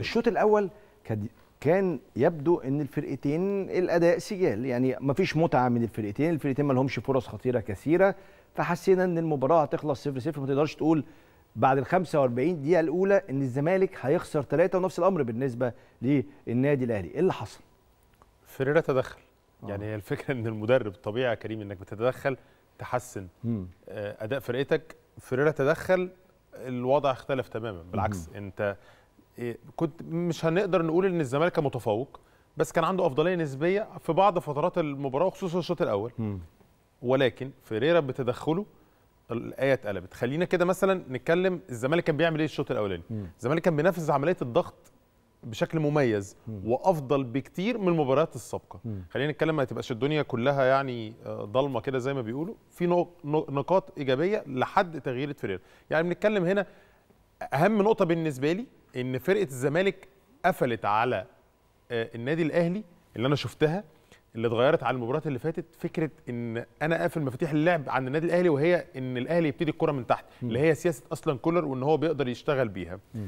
الشوط الاول كان يبدو ان الفرقتين الاداء سجال يعني مفيش متعه من الفرقتين الفرقتين ما لهمش فرص خطيره كثيره فحسينا ان المباراه هتخلص 0 0 ما تقدرش تقول بعد ال 45 دقيقه الاولى ان الزمالك هيخسر ثلاثه ونفس الامر بالنسبه للنادي الاهلي ايه اللي حصل فريرا تدخل آه. يعني هي الفكره ان المدرب طبيعي يا كريم انك بتتدخل تحسن مم. آه، اداء فرقتك فريرا تدخل الوضع اختلف تماما بالعكس مم. انت إيه، كنت مش هنقدر نقول ان الزمالك كان متفوق بس كان عنده افضليه نسبيه في بعض فترات المباراه وخصوصا الشوط الاول م. ولكن فيريرا بتدخله الايه اتقلبت خلينا كده مثلا نتكلم الزمالك كان بيعمل ايه الشوط الاولاني الزمالك كان بينفذ عمليه الضغط بشكل مميز م. وافضل بكتير من المباريات السابقه خلينا نتكلم ما تبقاش الدنيا كلها يعني آه، ضلمه كده زي ما بيقولوا في نقاط ايجابيه لحد تغيير فيريرا يعني بنتكلم هنا اهم نقطه بالنسبه لي ان فرقه الزمالك قفلت على آه، النادي الاهلي اللي انا شفتها اللي اتغيرت على المباراه اللي فاتت فكره ان انا قافل مفاتيح اللعب عند النادي الاهلي وهي ان الاهلي يبتدي الكره من تحت م. اللي هي سياسه اصلا كولر وان هو بيقدر يشتغل بيها م.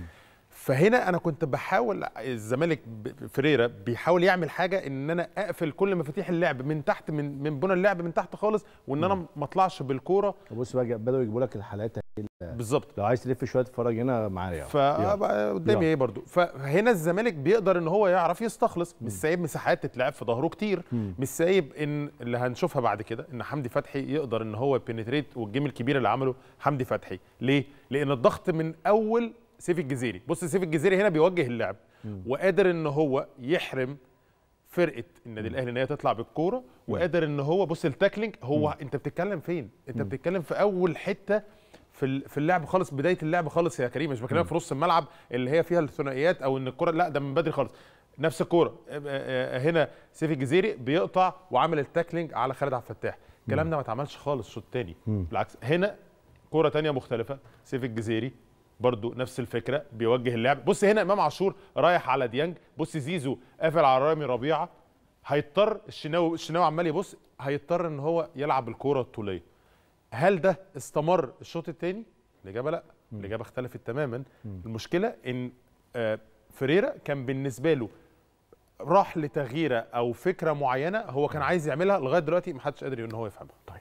فهنا انا كنت بحاول الزمالك فريرا بيحاول يعمل حاجه ان انا اقفل كل مفاتيح اللعب من تحت من من بنى اللعب من تحت خالص وان انا ما اطلعش بالكوره بص بقى بداوا يجيبوا لك الحالات بالظبط لو عايز تلف شويه اتفرج هنا معايا فقدامي آه، ايه برضو فهنا الزمالك بيقدر ان هو يعرف يستخلص مش سايب مساحات تتلعب في ظهره كتير مش سايب ان اللي هنشوفها بعد كده ان حمدي فتحي يقدر ان هو بينتريت والجيم الكبير اللي عمله حمدي فتحي ليه لان الضغط من اول سيف الجزيري بص سيف الجزيري هنا بيوجه اللعب مم. وقادر ان هو يحرم فرقه النادي الاهلي ان هي تطلع بالكوره وقادر ان هو بص التاكلينج هو مم. انت بتتكلم فين انت مم. بتتكلم في اول حته في في اللعب خالص بدايه اللعب خالص يا كريم مش بكلمك في نص الملعب اللي هي فيها الثنائيات او ان الكره لا ده من بدري خالص نفس الكوره هنا سيف الجزيري بيقطع وعامل التاكلينج على خالد عبد الفتاح الكلام ده ما اتعملش خالص الشوط الثاني بالعكس هنا كوره ثانيه مختلفه سيف الجزيري برضو نفس الفكره بيوجه اللعب بص هنا امام عاشور رايح على ديانج بص زيزو قافل على رامي ربيعه هيضطر الشناوي الشناوي عمال يبص هيضطر ان هو يلعب الكوره الطوليه هل ده استمر الشوط الثاني الاجابه لا الاجابه اختلفت تماما المشكله ان آه، فريرا كان بالنسبه له راح لتغييره او فكره معينه هو كان عايز يعملها لغايه دلوقتي ما حدش قادر ان هو يفهمها طيب